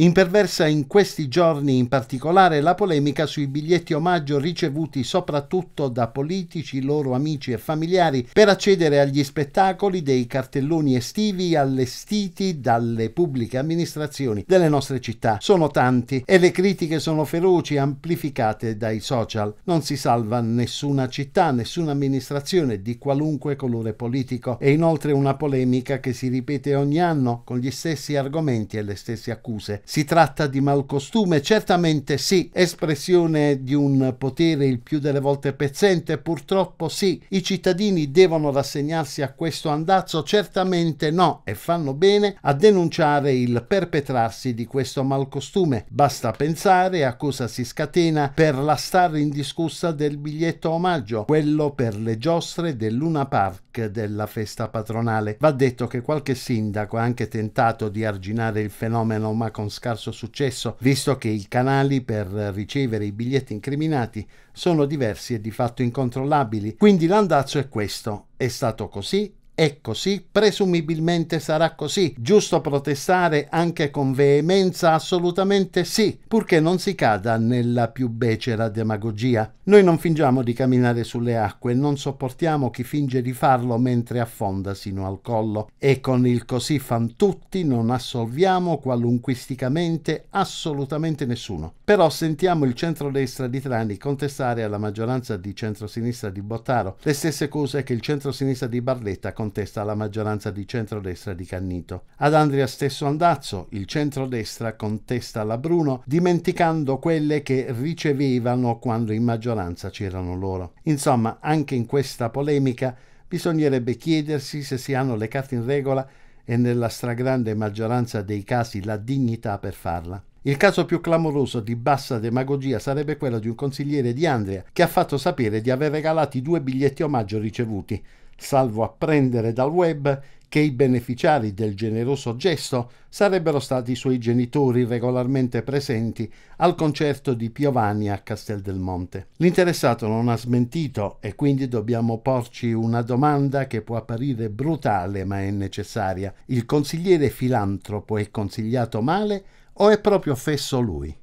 Imperversa in questi giorni in particolare la polemica sui biglietti omaggio ricevuti soprattutto da politici, loro amici e familiari per accedere agli spettacoli dei cartelloni estivi allestiti dalle pubbliche amministrazioni delle nostre città. Sono tanti e le critiche sono feroci, amplificate dai social. Non si salva nessuna città, nessuna amministrazione di qualunque colore politico. È inoltre una polemica che si ripete ogni anno con gli stessi argomenti e le stesse accuse si tratta di malcostume? Certamente sì. Espressione di un potere il più delle volte pezzente? Purtroppo sì. I cittadini devono rassegnarsi a questo andazzo? Certamente no e fanno bene a denunciare il perpetrarsi di questo malcostume. Basta pensare a cosa si scatena per la star indiscussa del biglietto omaggio, quello per le giostre del Luna Park della festa patronale. Va detto che qualche sindaco ha anche tentato di arginare il fenomeno ma con scarso successo, visto che i canali per ricevere i biglietti incriminati sono diversi e di fatto incontrollabili. Quindi l'andazzo è questo. È stato così è così, presumibilmente sarà così. Giusto protestare anche con veemenza? Assolutamente sì, purché non si cada nella più becera demagogia. Noi non fingiamo di camminare sulle acque, non sopportiamo chi finge di farlo mentre affonda sino al collo e con il così fan tutti non assolviamo qualunquisticamente assolutamente nessuno. Però sentiamo il centrodestra di Trani contestare alla maggioranza di centrosinistra di Bottaro le stesse cose che il centrosinistra di Barletta contestava contesta la maggioranza di centrodestra di Cannito. Ad Andria stesso andazzo, il centrodestra contesta la Bruno, dimenticando quelle che ricevevano quando in maggioranza c'erano loro. Insomma, anche in questa polemica bisognerebbe chiedersi se si hanno le carte in regola e nella stragrande maggioranza dei casi la dignità per farla. Il caso più clamoroso di bassa demagogia sarebbe quello di un consigliere di Andrea che ha fatto sapere di aver regalato i due biglietti omaggio ricevuti, salvo apprendere dal web che i beneficiari del generoso gesto sarebbero stati i suoi genitori regolarmente presenti al concerto di Piovani a Castel del Monte. L'interessato non ha smentito e quindi dobbiamo porci una domanda che può apparire brutale ma è necessaria. Il consigliere filantropo è consigliato male o è proprio fesso lui?